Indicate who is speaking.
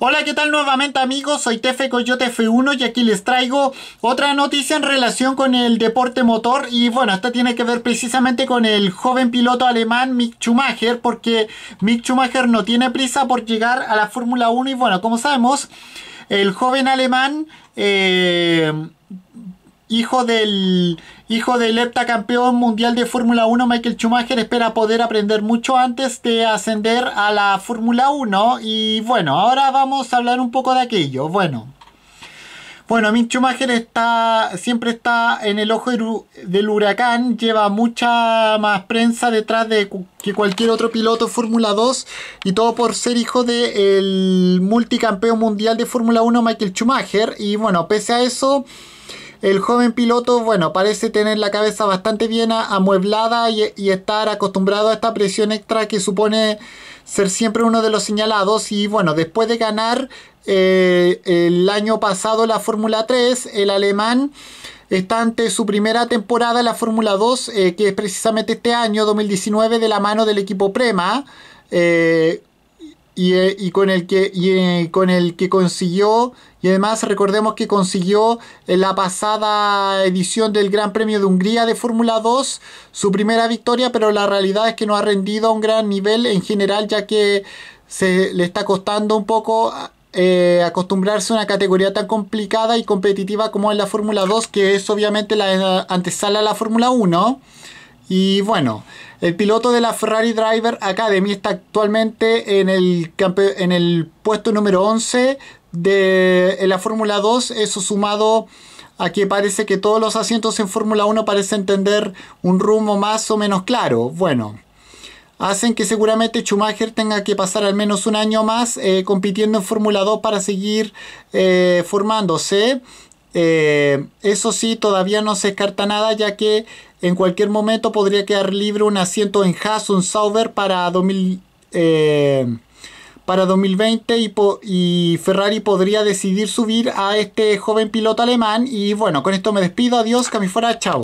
Speaker 1: Hola, ¿qué tal nuevamente amigos? Soy Tefe Coyote F1 y aquí les traigo otra noticia en relación con el deporte motor y bueno, esta tiene que ver precisamente con el joven piloto alemán Mick Schumacher porque Mick Schumacher no tiene prisa por llegar a la Fórmula 1 y bueno, como sabemos, el joven alemán... Eh, hijo del hijo del heptacampeón mundial de Fórmula 1 Michael Schumacher espera poder aprender mucho antes de ascender a la Fórmula 1 y bueno, ahora vamos a hablar un poco de aquello. Bueno, bueno, Mick Schumacher está, siempre está en el ojo del huracán, lleva mucha más prensa detrás de que cualquier otro piloto Fórmula 2 y todo por ser hijo del multicampeón mundial de Fórmula 1 Michael Schumacher y bueno, pese a eso el joven piloto, bueno, parece tener la cabeza bastante bien amueblada y, estar acostumbrado a esta presión extra que supone ser siempre uno de los señalados. Y bueno, después de ganar eh, el año pasado la Fórmula 3, el alemán está ante su primera temporada en la Fórmula 2, eh, que es precisamente este año 2019 de la mano del equipo Prema. Eh, eh, y, con el que eh, con el que consiguió y además recordemos que consiguió en la pasada edición del Gran Premio de Hungría de Fórmula 2 su primera victoria, pero la realidad es que no ha rendido a un gran nivel en general ya que se le está costando un poco eh, acostumbrarse a una categoría tan complicada y competitiva como es la Fórmula 2, que es obviamente la antesala a la Fórmula 1. Y bueno, el piloto de la Ferrari Driver Academy está actualmente en el, en el puesto número 11 de la Fórmula 2, eso sumado a que parece que todos los asientos en Fórmula 1 parecen tener un rumbo más o menos claro. Bueno, hacen que seguramente Schumacher tenga que pasar al menos un año más eh, compitiendo en Fórmula 2 para seguir eh, formándose. Eh, eso sí, todavía no se descarta nada, ya que en cualquier momento podría quedar libre un asiento en Haas, un Sauber para eh, para 2020 y, y, Ferrari podría decidir subir a este joven piloto alemán. Y bueno, con esto me despido. Adiós, fuera, chao.